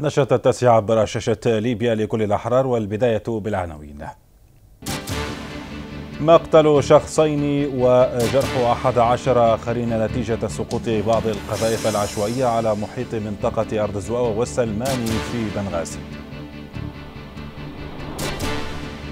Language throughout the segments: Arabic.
نشرة التاسعة عبر شاشة ليبيا لكل الأحرار والبداية بالعناوين مقتل شخصين وجرح أحد عشر آخرين نتيجة سقوط بعض القذائف العشوائية على محيط منطقة أرض الزواوة والسلمان في بنغازي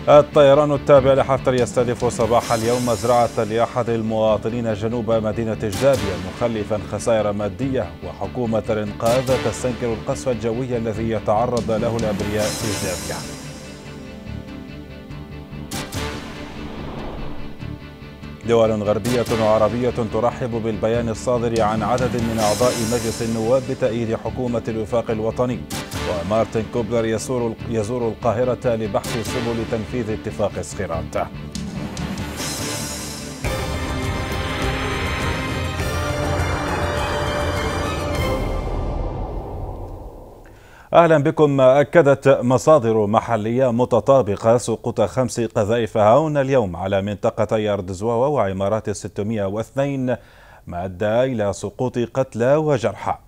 الطيران التابع لحفتر يستهدف صباح اليوم مزرعة لأحد المواطنين جنوب مدينة الجابية مخلفا خسائر مادية وحكومة الإنقاذ تستنكر القصف الجوي الذي يتعرض له الأبرياء في الجابية دول غربية وعربية ترحب بالبيان الصادر عن عدد من أعضاء مجلس النواب بتأييد حكومة الوفاق الوطني ومارتن كوبلر يزور يزور القاهرة لبحث سبل تنفيذ اتفاق سخيرات. اهلا بكم اكدت مصادر محليه متطابقه سقوط خمس قذائف هاون اليوم على منطقتي اردزواوا وعمارات 602 ما ادى الى سقوط قتلى وجرحى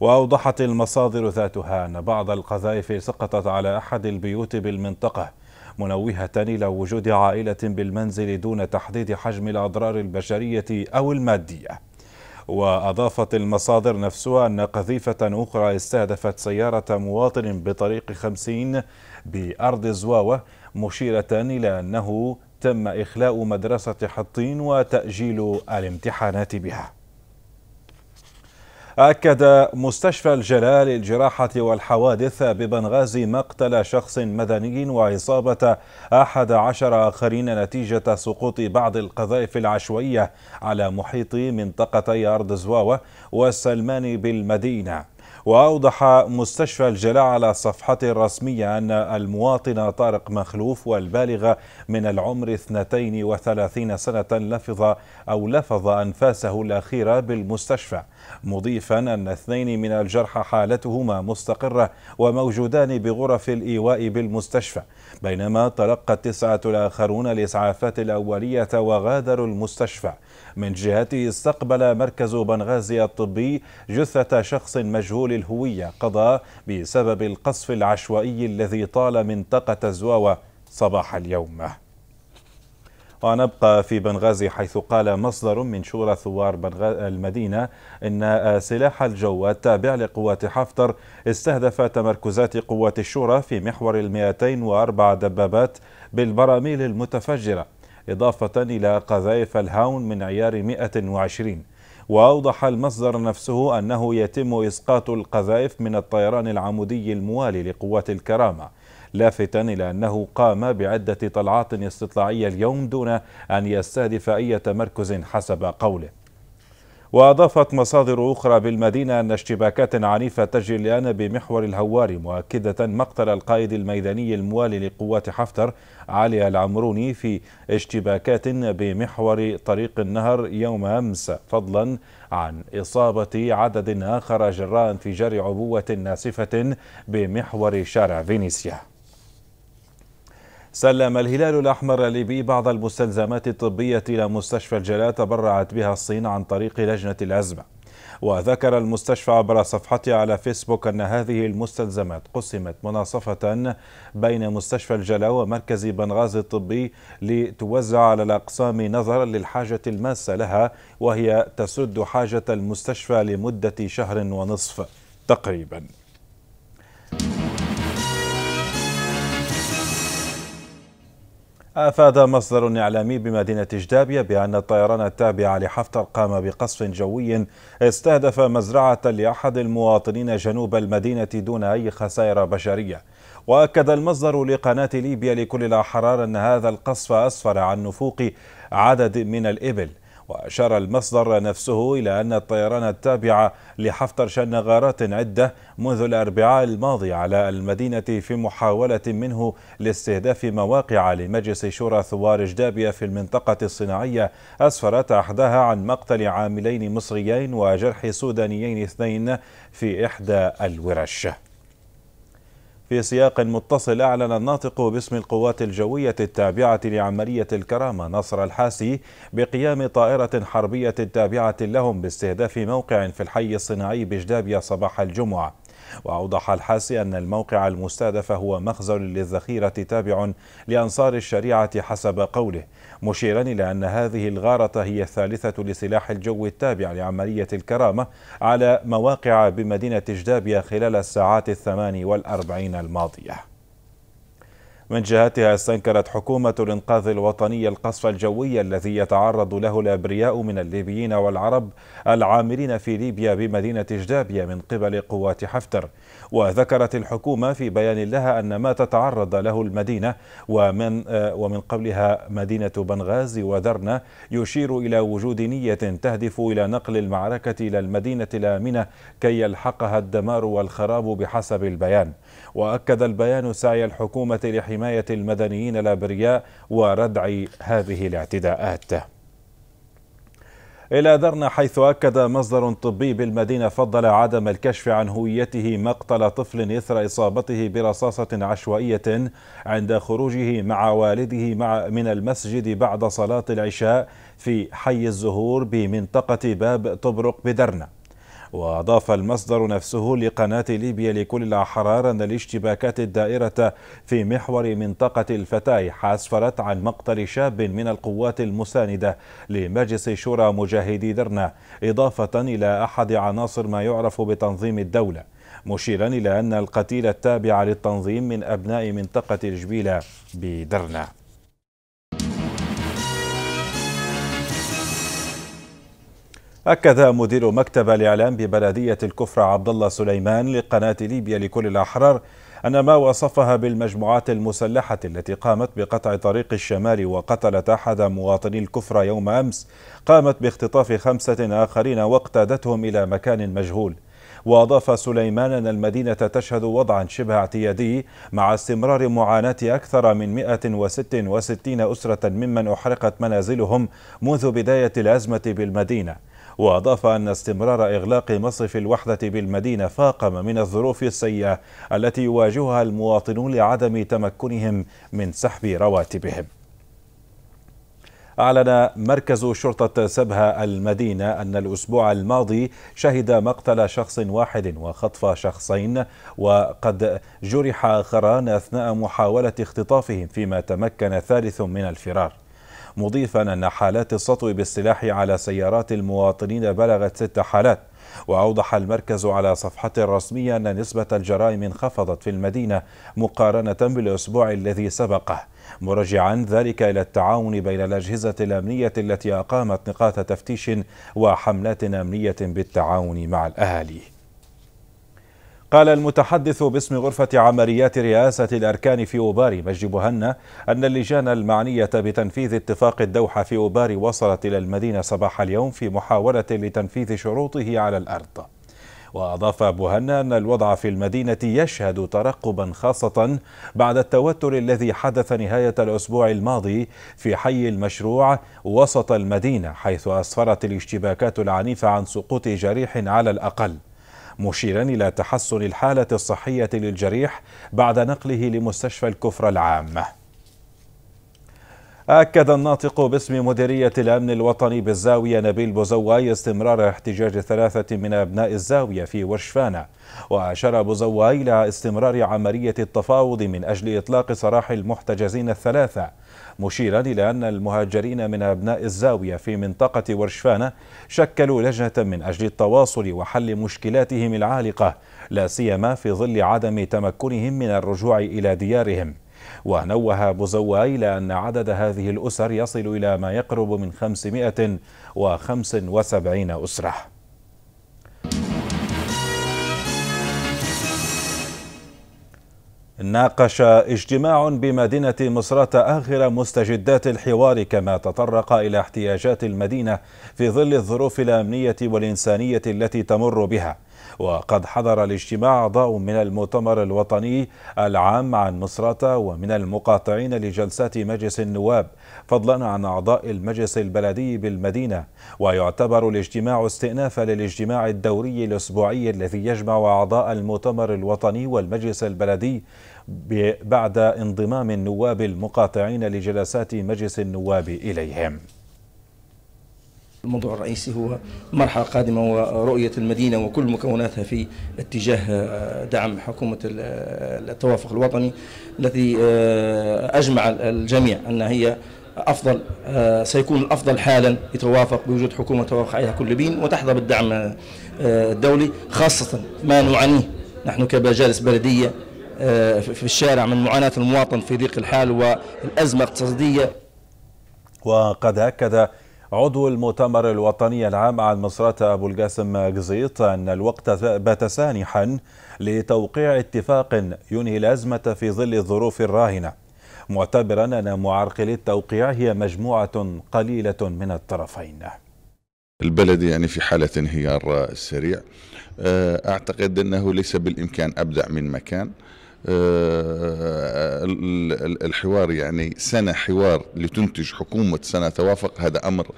وأوضحت المصادر ذاتها أن بعض القذائف سقطت على أحد البيوت بالمنطقة منوهة إلى وجود عائلة بالمنزل دون تحديد حجم الأضرار البشرية أو المادية وأضافت المصادر نفسها أن قذيفة أخرى استهدفت سيارة مواطن بطريق 50 بأرض زواوة مشيرة إلى أنه تم إخلاء مدرسة حطين وتأجيل الامتحانات بها أكد مستشفى الجلال الجراحة والحوادث ببنغازي مقتل شخص مدني وإصابة أحد عشر آخرين نتيجة سقوط بعض القذائف العشوائية على محيط منطقتي أرض زواوة والسلمان بالمدينة وأوضح مستشفى الجلاء على صفحته الرسمية أن المواطن طارق مخلوف والبالغ من العمر 32 سنة لفظ أو لفظ أنفاسه الأخيرة بالمستشفى مضيفا أن اثنين من الجرحى حالتهما مستقرة وموجودان بغرف الإيواء بالمستشفى بينما تلقى التسعة الآخرون الإسعافات الأولية وغادروا المستشفى من جهته استقبل مركز بنغازي الطبي جثة شخص مجهول مجهول الهوية قضى بسبب القصف العشوائي الذي طال منطقة زواوة صباح اليوم ونبقى في بنغازي حيث قال مصدر من شورى ثوار المدينة إن سلاح الجو التابع لقوات حفتر استهدف تمركزات قوات الشورى في محور المئتين وأربع دبابات بالبراميل المتفجرة إضافة إلى قذائف الهاون من عيار 120 وأوضح المصدر نفسه أنه يتم إسقاط القذائف من الطيران العمودي الموالي لقوات الكرامة لافتا إلى أنه قام بعدة طلعات استطلاعية اليوم دون أن يستهدف أي تمركز حسب قوله وأضافت مصادر أخرى بالمدينة أن اشتباكات عنيفة تجري الآن بمحور الهوار مؤكدة مقتل القائد الميداني الموالي لقوات حفتر علي العمروني في اشتباكات بمحور طريق النهر يوم أمس فضلا عن إصابة عدد آخر جراء انفجار عبوة ناسفة بمحور شارع فينيسيا سلم الهلال الأحمر الليبي بعض المستلزمات الطبية إلى مستشفى الجلاء تبرعت بها الصين عن طريق لجنة الأزمة وذكر المستشفى عبر صفحته على فيسبوك أن هذه المستلزمات قسمت مناصفة بين مستشفى الجلاء ومركز بنغازي الطبي لتوزع على الأقسام نظرا للحاجة الماسة لها وهي تسد حاجة المستشفى لمدة شهر ونصف تقريباً أفاد مصدر إعلامي بمدينة جدابية بأن الطيران التابع لحفتر قام بقصف جوي استهدف مزرعة لأحد المواطنين جنوب المدينة دون أي خسائر بشرية وأكد المصدر لقناة ليبيا لكل الأحرار أن هذا القصف أسفر عن نفوق عدد من الإبل وأشار المصدر نفسه إلى أن الطيران التابع لحفتر شن غارات عدة منذ الأربعاء الماضي على المدينة في محاولة منه لاستهداف مواقع لمجلس شورى ثوار جدابية في المنطقة الصناعية أسفرت أحدها عن مقتل عاملين مصريين وجرح سودانيين اثنين في إحدى الورش في سياق متصل أعلن الناطق باسم القوات الجوية التابعة لعملية الكرامة نصر الحاسي بقيام طائرة حربية تابعة لهم باستهداف موقع في الحي الصناعي بجدابيا صباح الجمعة وأوضح الحاسي أن الموقع المستهدف هو مخزن للذخيرة تابع لأنصار الشريعة حسب قوله مشيرا إلى أن هذه الغارة هي الثالثة لسلاح الجو التابع لعملية الكرامة على مواقع بمدينة جدابية خلال الساعات الثمان والأربعين الماضية من جهتها استنكرت حكومة الإنقاذ الوطني القصف الجوي الذي يتعرض له الأبرياء من الليبيين والعرب العاملين في ليبيا بمدينة جدابية من قبل قوات حفتر وذكرت الحكومة في بيان لها أن ما تتعرض له المدينة ومن, آه، ومن قبلها مدينة بنغازي ودرنا يشير إلى وجود نية تهدف إلى نقل المعركة إلى المدينة الآمنة كي يلحقها الدمار والخراب بحسب البيان وأكد البيان سعي الحكومة لحماية المدنيين الأبرياء وردع هذه الاعتداءات إلى درنا حيث أكد مصدر طبي بالمدينة فضل عدم الكشف عن هويته مقتل طفل إثر إصابته برصاصة عشوائية عند خروجه مع والده مع من المسجد بعد صلاة العشاء في حي الزهور بمنطقة باب طبرق بدرنا وأضاف المصدر نفسه لقناة ليبيا لكل الأحرار أن الاشتباكات الدائرة في محور منطقة الفتايح أسفرت عن مقتل شاب من القوات المساندة لمجلس شورى مجاهدي درنا إضافة إلى أحد عناصر ما يعرف بتنظيم الدولة مشيرا إلى أن القتيل التابع للتنظيم من أبناء منطقة الجبيلة بدرنا أكد مدير مكتب الإعلام ببلدية الكفرة عبد الله سليمان لقناة ليبيا لكل الأحرار أن ما وصفها بالمجموعات المسلحة التي قامت بقطع طريق الشمال وقتلت أحد مواطني الكفرة يوم أمس قامت باختطاف خمسة آخرين واقتادتهم إلى مكان مجهول وأضاف سليمان أن المدينة تشهد وضعا شبه اعتيادي مع استمرار معاناة أكثر من 166 أسرة ممن أحرقت منازلهم منذ بداية الأزمة بالمدينة وأضاف أن استمرار إغلاق مصرف الوحدة بالمدينة فاقم من الظروف السيئة التي يواجهها المواطنون لعدم تمكنهم من سحب رواتبهم أعلن مركز شرطة سبها المدينة أن الأسبوع الماضي شهد مقتل شخص واحد وخطف شخصين وقد جرح آخران أثناء محاولة اختطافهم فيما تمكن ثالث من الفرار مضيفا أن حالات السطو بالسلاح على سيارات المواطنين بلغت ست حالات وأوضح المركز على صفحة الرسمية أن نسبة الجرائم انخفضت في المدينة مقارنة بالأسبوع الذي سبقه مرجعا ذلك إلى التعاون بين الأجهزة الأمنية التي أقامت نقاط تفتيش وحملات أمنية بالتعاون مع الأهالي قال المتحدث باسم غرفة عمليات رئاسة الأركان في أوباري مجد بوهنا أن اللجان المعنية بتنفيذ اتفاق الدوحة في أوباري وصلت إلى المدينة صباح اليوم في محاولة لتنفيذ شروطه على الأرض وأضاف بوهنا أن الوضع في المدينة يشهد ترقبا خاصة بعد التوتر الذي حدث نهاية الأسبوع الماضي في حي المشروع وسط المدينة حيث أسفرت الاشتباكات العنيفة عن سقوط جريح على الأقل مشيرا إلى تحسن الحالة الصحية للجريح بعد نقله لمستشفى الكفر العام أكد الناطق باسم مديرية الأمن الوطني بالزاوية نبيل بوزواي استمرار احتجاج ثلاثة من أبناء الزاوية في ورشفانة وأشار بوزواي إلى استمرار عملية التفاوض من أجل إطلاق سراح المحتجزين الثلاثة مشيرا إلى أن المهاجرين من أبناء الزاوية في منطقة ورشفانة شكلوا لجنة من أجل التواصل وحل مشكلاتهم العالقة لا سيما في ظل عدم تمكنهم من الرجوع إلى ديارهم ونوه بوزواي إلى أن عدد هذه الأسر يصل إلى ما يقرب من 575 أسرة ناقش اجتماع بمدينة مصرة آخر مستجدات الحوار كما تطرق إلى احتياجات المدينة في ظل الظروف الأمنية والإنسانية التي تمر بها وقد حضر الاجتماع أعضاء من المؤتمر الوطني العام عن مصراتة ومن المقاطعين لجلسات مجلس النواب فضلا عن أعضاء المجلس البلدي بالمدينة ويعتبر الاجتماع استئنافا للاجتماع الدوري الأسبوعي الذي يجمع أعضاء المؤتمر الوطني والمجلس البلدي بعد انضمام النواب المقاطعين لجلسات مجلس النواب إليهم الموضوع الرئيسي هو المرحلة القادمة ورؤية المدينة وكل مكوناتها في اتجاه آه، دعم حكومة آه، التوافق الوطني التي آه، أجمع الجميع أن هي افضل سيكون الافضل حالا يتوافق بوجود حكومه توافق عليها كل بين وتحظى بالدعم الدولي خاصه ما نعانيه نحن كمجالس بلديه في الشارع من معاناه المواطن في ضيق الحال والازمه الاقتصاديه وقد اكد عضو المؤتمر الوطني العام عن مصرات أبو القاسم قزيط أن الوقت بات سانحا لتوقيع اتفاق ينهي الأزمة في ظل الظروف الراهنة معتبرا أن معرقلي التوقيع هي مجموعة قليلة من الطرفين البلد يعني في حالة انهيار سريع أه، أعتقد أنه ليس بالإمكان أبدع من مكان آه، الحوار يعني سنة حوار لتنتج حكومة سنة توافق هذا أمر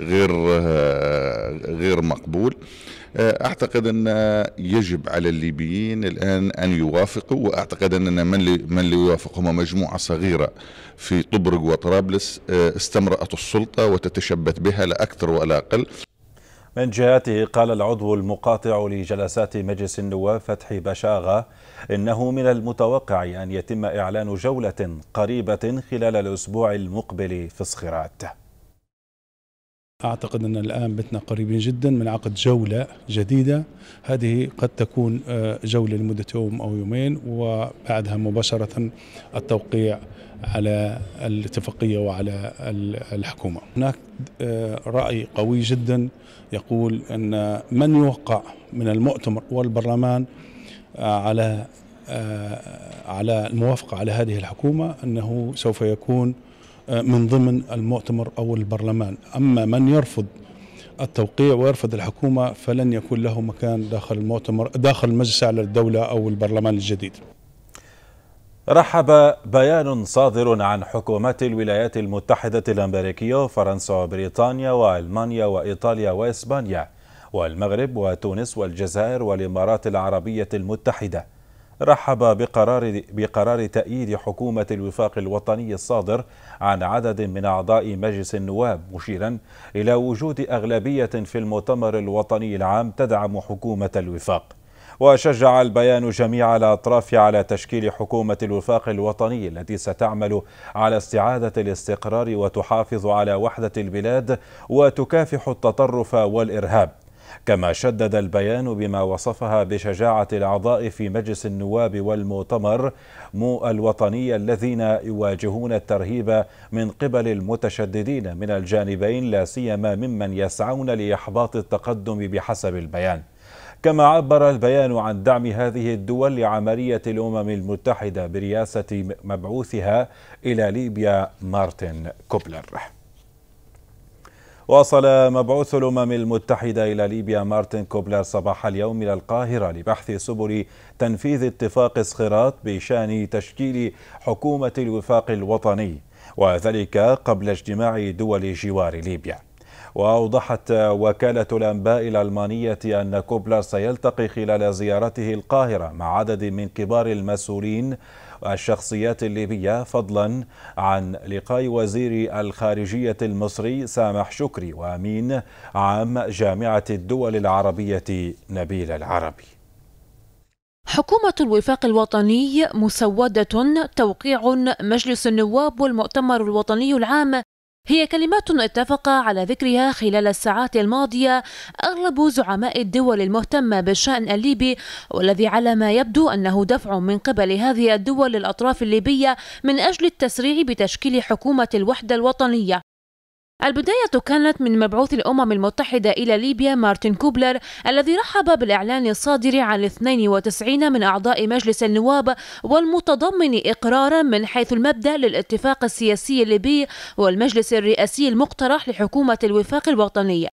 غير آه، غير مقبول آه، أعتقد أن يجب على الليبيين الآن أن يوافقوا وأعتقد أن من لي من يوافق هم مجموعة صغيرة في طبرق وطرابلس استمرأت السلطة وتتشبت بها لا أكثر ولا أقل من جهته قال العضو المقاطع لجلسات مجلس النواب فتحي بشاغة إنه من المتوقع أن يتم إعلان جولة قريبة خلال الأسبوع المقبل في الصخرات أعتقد أن الآن بتنا قريبين جدا من عقد جولة جديدة هذه قد تكون آه، جولة لمدة يوم أو يومين وبعدها مباشرة التوقيع على الاتفاقية وعلى الحكومة هناك آه، رأي قوي جدا يقول أن من يوقع من المؤتمر والبرلمان آه، على آه، على الموافقة على هذه الحكومة أنه سوف يكون من ضمن المؤتمر أو البرلمان أما من يرفض التوقيع ويرفض الحكومة فلن يكون له مكان داخل المؤتمر داخل مجلس أعلى الدولة أو البرلمان الجديد رحب بيان صادر عن حكومات الولايات المتحدة الأمريكية وفرنسا وبريطانيا وألمانيا وإيطاليا وإسبانيا والمغرب وتونس والجزائر والإمارات العربية المتحدة رحب بقرار, بقرار تأييد حكومة الوفاق الوطني الصادر عن عدد من أعضاء مجلس النواب مشيرا إلى وجود أغلبية في المؤتمر الوطني العام تدعم حكومة الوفاق وشجع البيان جميع الأطراف على تشكيل حكومة الوفاق الوطني التي ستعمل على استعادة الاستقرار وتحافظ على وحدة البلاد وتكافح التطرف والإرهاب كما شدد البيان بما وصفها بشجاعة الأعضاء في مجلس النواب والمؤتمر مو الوطني الذين يواجهون الترهيب من قبل المتشددين من الجانبين لا سيما ممن يسعون لإحباط التقدم بحسب البيان كما عبر البيان عن دعم هذه الدول لعملية الأمم المتحدة برئاسة مبعوثها إلى ليبيا مارتن كوبلر وصل مبعوث الأمم المتحدة إلى ليبيا مارتن كوبلر صباح اليوم إلى القاهرة لبحث سبل تنفيذ اتفاق صخرات بشأن تشكيل حكومة الوفاق الوطني وذلك قبل اجتماع دول جوار ليبيا وأوضحت وكالة الأنباء الألمانية أن كوبلر سيلتقي خلال زيارته القاهرة مع عدد من كبار المسؤولين والشخصيات الليبية فضلا عن لقاء وزير الخارجية المصري سامح شكري وأمين عام جامعة الدول العربية نبيل العربي حكومة الوفاق الوطني مسودة توقيع مجلس النواب والمؤتمر الوطني العام هي كلمات اتفق على ذكرها خلال الساعات الماضية أغلب زعماء الدول المهتمة بالشأن الليبي والذي على ما يبدو أنه دفع من قبل هذه الدول للأطراف الليبية من أجل التسريع بتشكيل حكومة الوحدة الوطنية البداية كانت من مبعوث الأمم المتحدة إلى ليبيا مارتن كوبلر الذي رحب بالإعلان الصادر عن 92 من أعضاء مجلس النواب والمتضمن إقرارا من حيث المبدأ للاتفاق السياسي الليبي والمجلس الرئاسي المقترح لحكومة الوفاق الوطني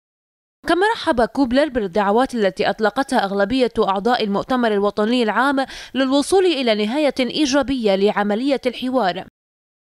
كما رحب كوبلر بالدعوات التي أطلقتها أغلبية أعضاء المؤتمر الوطني العام للوصول إلى نهاية إيجابية لعملية الحوار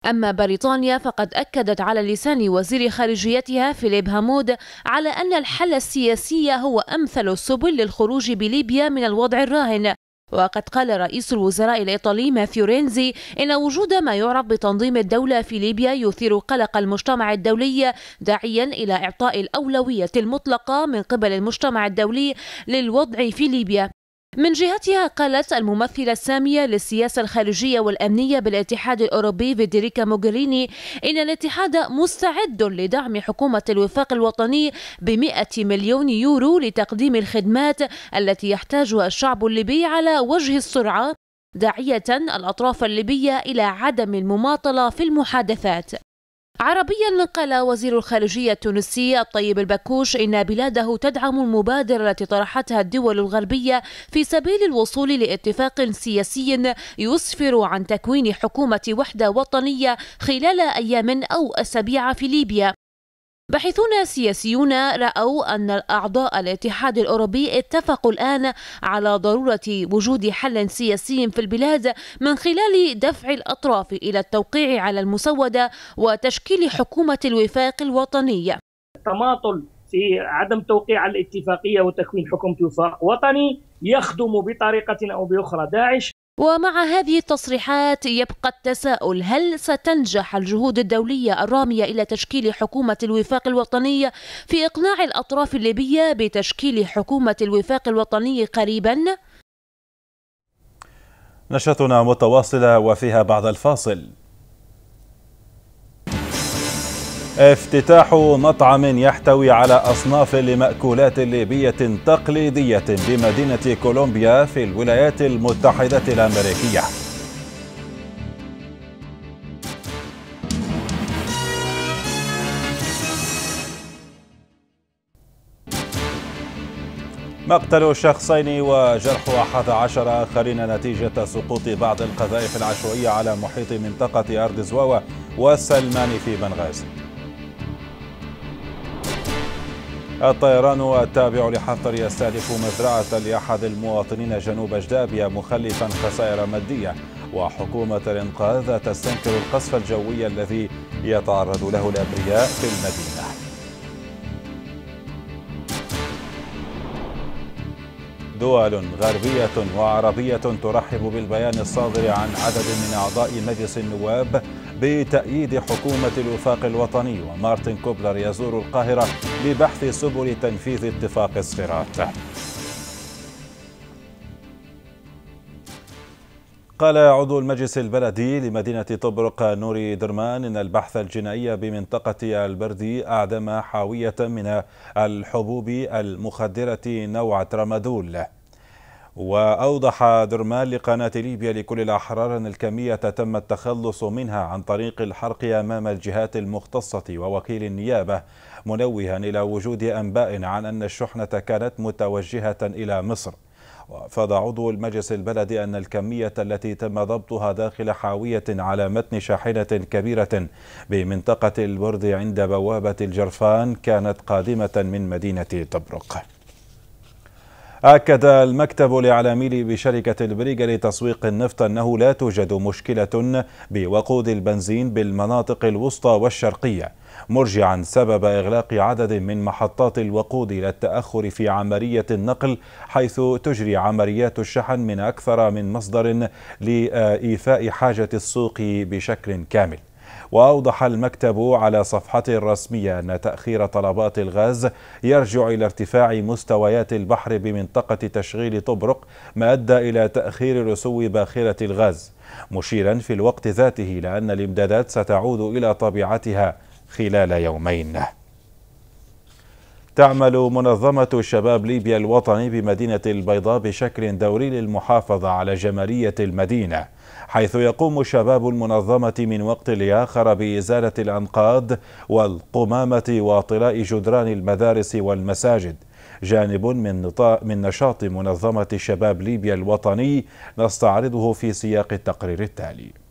أما بريطانيا فقد أكدت على لسان وزير خارجيتها فيليب هامود على أن الحل السياسي هو أمثل السبل للخروج بليبيا من الوضع الراهن وقد قال رئيس الوزراء الإيطالي ماثيو رينزي إن وجود ما يعرف بتنظيم الدولة في ليبيا يثير قلق المجتمع الدولي داعيا إلى إعطاء الأولوية المطلقة من قبل المجتمع الدولي للوضع في ليبيا من جهتها قالت الممثلة السامية للسياسة الخارجية والأمنية بالاتحاد الأوروبي فيدريكا موغريني إن الاتحاد مستعد لدعم حكومة الوفاق الوطني بمئة مليون يورو لتقديم الخدمات التي يحتاجها الشعب الليبي على وجه السرعة داعية الأطراف الليبية إلى عدم المماطلة في المحادثات عربيا قال وزير الخارجية التونسي الطيب البكوش إن بلاده تدعم المبادرة التي طرحتها الدول الغربية في سبيل الوصول لاتفاق سياسي يسفر عن تكوين حكومة وحدة وطنية خلال أيام أو أسابيع في ليبيا باحثون سياسيون رأوا أن الأعضاء الاتحاد الأوروبي اتفقوا الآن على ضرورة وجود حل سياسي في البلاد من خلال دفع الأطراف إلى التوقيع على المسودة وتشكيل حكومة الوفاق الوطنية تماطل في عدم توقيع الاتفاقيه وتكوين حكومه وفاق وطني يخدم بطريقه او باخرى داعش ومع هذه التصريحات يبقى التساؤل هل ستنجح الجهود الدولية الرامية إلى تشكيل حكومة الوفاق الوطني في إقناع الأطراف الليبية بتشكيل حكومة الوفاق الوطني قريبا؟ نشرتنا متواصلة وفيها بعد الفاصل افتتاح مطعم يحتوي على أصناف لمأكولات ليبية تقليدية بمدينة كولومبيا في الولايات المتحدة الأمريكية مقتل شخصين وجرح أحد عشر آخرين نتيجة سقوط بعض القذائف العشوائية على محيط منطقة أرض زواوة في بنغازي الطيران التابع لحفتر يستهدف مزرعة لأحد المواطنين جنوب أجدابيا مخلفا خسائر مادية وحكومة الإنقاذ تستنكر القصف الجوي الذي يتعرض له الأبرياء في المدينة دول غربية وعربية ترحب بالبيان الصادر عن عدد من أعضاء مجلس النواب بتأييد حكومة الوفاق الوطني ومارتن كوبلر يزور القاهرة لبحث سبل تنفيذ اتفاق الصراط قال عضو المجلس البلدي لمدينة طبرق نوري درمان إن البحث الجنائي بمنطقة البردي أعدم حاوية من الحبوب المخدرة نوع ترامادول وأوضح درمان لقناة ليبيا لكل الأحرار أن الكمية تم التخلص منها عن طريق الحرق أمام الجهات المختصة ووكيل النيابة منوها إلى وجود أنباء عن أن الشحنة كانت متوجهة إلى مصر وافاد عضو المجلس البلدي أن الكمية التي تم ضبطها داخل حاوية على متن شاحنة كبيرة بمنطقة البرد عند بوابة الجرفان كانت قادمة من مدينة تبرق أكد المكتب الإعلامي بشركة البريغ لتسويق النفط أنه لا توجد مشكلة بوقود البنزين بالمناطق الوسطى والشرقية مرجعا سبب إغلاق عدد من محطات الوقود للتأخر في عملية النقل حيث تجري عمليات الشحن من أكثر من مصدر لإيفاء حاجة السوق بشكل كامل وأوضح المكتب على صفحته الرسمية أن تأخير طلبات الغاز يرجع إلى ارتفاع مستويات البحر بمنطقة تشغيل طبرق ما أدى إلى تأخير رسو باخرة الغاز مشيرا في الوقت ذاته لأن الإمدادات ستعود إلى طبيعتها خلال يومين تعمل منظمة شباب ليبيا الوطني بمدينة البيضاء بشكل دوري للمحافظة على جمالية المدينة حيث يقوم شباب المنظمة من وقت لآخر بإزالة الأنقاض والقمامة وطلاء جدران المدارس والمساجد جانب من, من نشاط منظمة شباب ليبيا الوطني نستعرضه في سياق التقرير التالي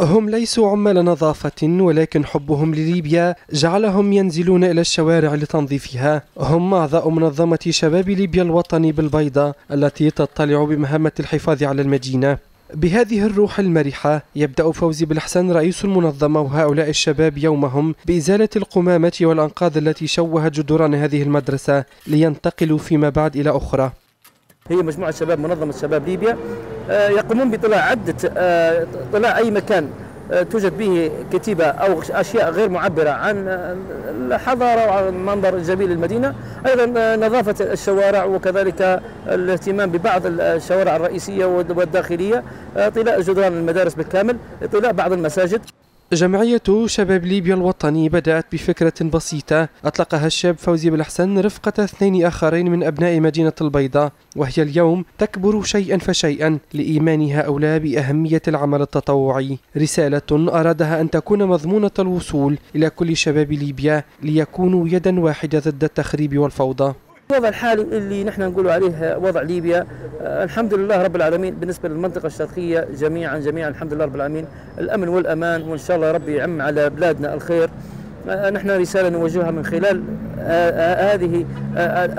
هم ليسوا عمال نظافة ولكن حبهم لليبيا جعلهم ينزلون إلى الشوارع لتنظيفها هم أعضاء منظمة شباب ليبيا الوطني بالبيضة التي تطلع بمهمة الحفاظ على المدينة بهذه الروح المرحة يبدأ فوزي بالحسن رئيس المنظمة وهؤلاء الشباب يومهم بإزالة القمامة والأنقاض التي شوهت جدران هذه المدرسة لينتقلوا فيما بعد إلى أخرى هي مجموعة شباب منظمة شباب ليبيا آه، يقومون بطلاع عدة آه، طلاع أي مكان آه، توجد به كتيبة أو أشياء غير معبرة عن الحضارة وعن المنظر الجميل للمدينة أيضا نظافة الشوارع وكذلك الاهتمام ببعض الشوارع الرئيسية والداخلية طلاء جدران المدارس بالكامل طلاء بعض المساجد جمعية شباب ليبيا الوطني بدأت بفكرة بسيطة أطلقها الشاب فوزي بالحسن رفقة اثنين آخرين من أبناء مدينة البيضاء وهي اليوم تكبر شيئا فشيئا لإيمان هؤلاء بأهمية العمل التطوعي رسالة أرادها أن تكون مضمونة الوصول إلى كل شباب ليبيا ليكونوا يدا واحدة ضد التخريب والفوضى الوضع الحالي اللي نحن نقول عليه وضع ليبيا آه، الحمد لله رب العالمين بالنسبه للمنطقه الشرقيه جميعا جميعا الحمد لله رب العالمين الامن والامان وان شاء الله ربي يعم على بلادنا الخير آه، نحن رسالة نوجهها من خلال آه، آه، هذه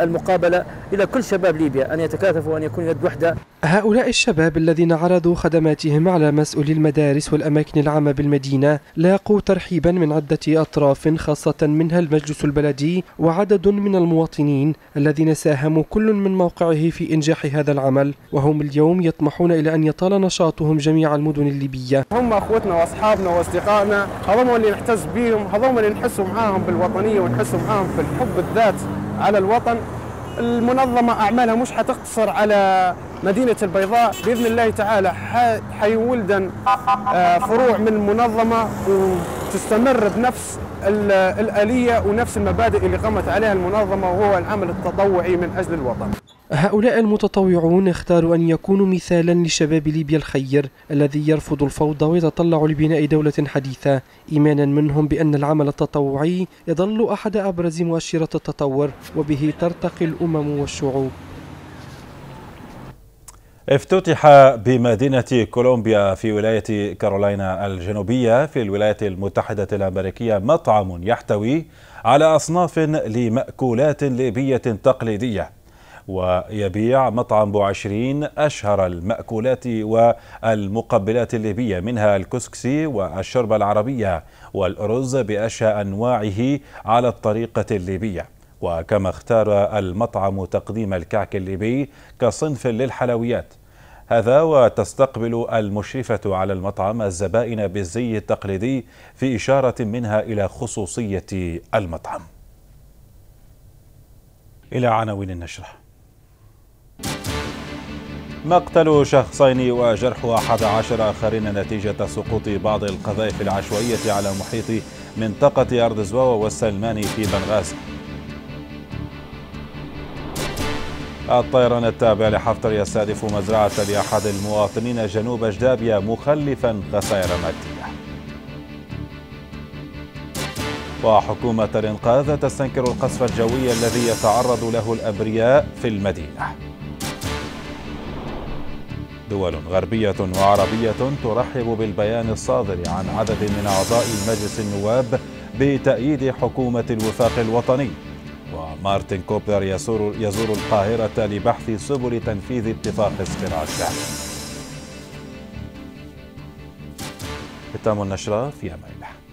المقابلة إلى كل شباب ليبيا أن يتكاثفوا وأن يكونوا يد وحدة هؤلاء الشباب الذين عرضوا خدماتهم على مسؤولي المدارس والأماكن العامة بالمدينة لاقوا ترحيبا من عدة أطراف خاصة منها المجلس البلدي وعدد من المواطنين الذين ساهموا كل من موقعه في إنجاح هذا العمل وهم اليوم يطمحون إلى أن يطال نشاطهم جميع المدن الليبية هم أخوتنا وأصحابنا وأصدقائنا هذوما اللي نحتز بهم هذوما اللي نحس معاهم بالوطنيه ونحسوا معاهم في الحب الذات على الوطن المنظمه اعمالها مش حتقتصر على مدينه البيضاء باذن الله تعالى حيولدن آه، فروع من المنظمه وتستمر بنفس الاليه ونفس المبادئ اللي قامت عليها المنظمه وهو العمل التطوعي من اجل الوطن هؤلاء المتطوعون اختاروا أن يكونوا مثالا لشباب ليبيا الخير الذي يرفض الفوضى ويتطلع لبناء دولة حديثة إيمانا منهم بأن العمل التطوعي يظل أحد أبرز مؤشرات التطور وبه ترتقي الأمم والشعوب افتتح بمدينة كولومبيا في ولاية كارولينا الجنوبية في الولايات المتحدة الأمريكية مطعم يحتوي على أصناف لمأكولات ليبية تقليدية ويبيع مطعم بو عشرين أشهر المأكولات والمقبلات الليبية منها الكسكسي والشوربة العربية والأرز بأشهى أنواعه على الطريقة الليبية وكما اختار المطعم تقديم الكعك الليبي كصنف للحلويات هذا وتستقبل المشرفة على المطعم الزبائن بالزي التقليدي في إشارة منها إلى خصوصية المطعم إلى عناوين النشره مقتل شخصين وجرح 11 آخرين نتيجة سقوط بعض القذائف العشوائية على محيط منطقة أرض زواوة في بنغازي الطيران التابع لحفتر يستهدف مزرعة لأحد المواطنين جنوب أجدابيا مخلفا خسائر مادية وحكومة الإنقاذ تستنكر القصف الجوي الذي يتعرض له الأبرياء في المدينة دول غربية وعربية ترحب بالبيان الصادر عن عدد من أعضاء مجلس النواب بتأييد حكومة الوفاق الوطني ومارتن كوبلر يزور, يزور القاهرة لبحث سبل تنفيذ اتفاق اصطناع الشعب ختام النشرة في أمان الله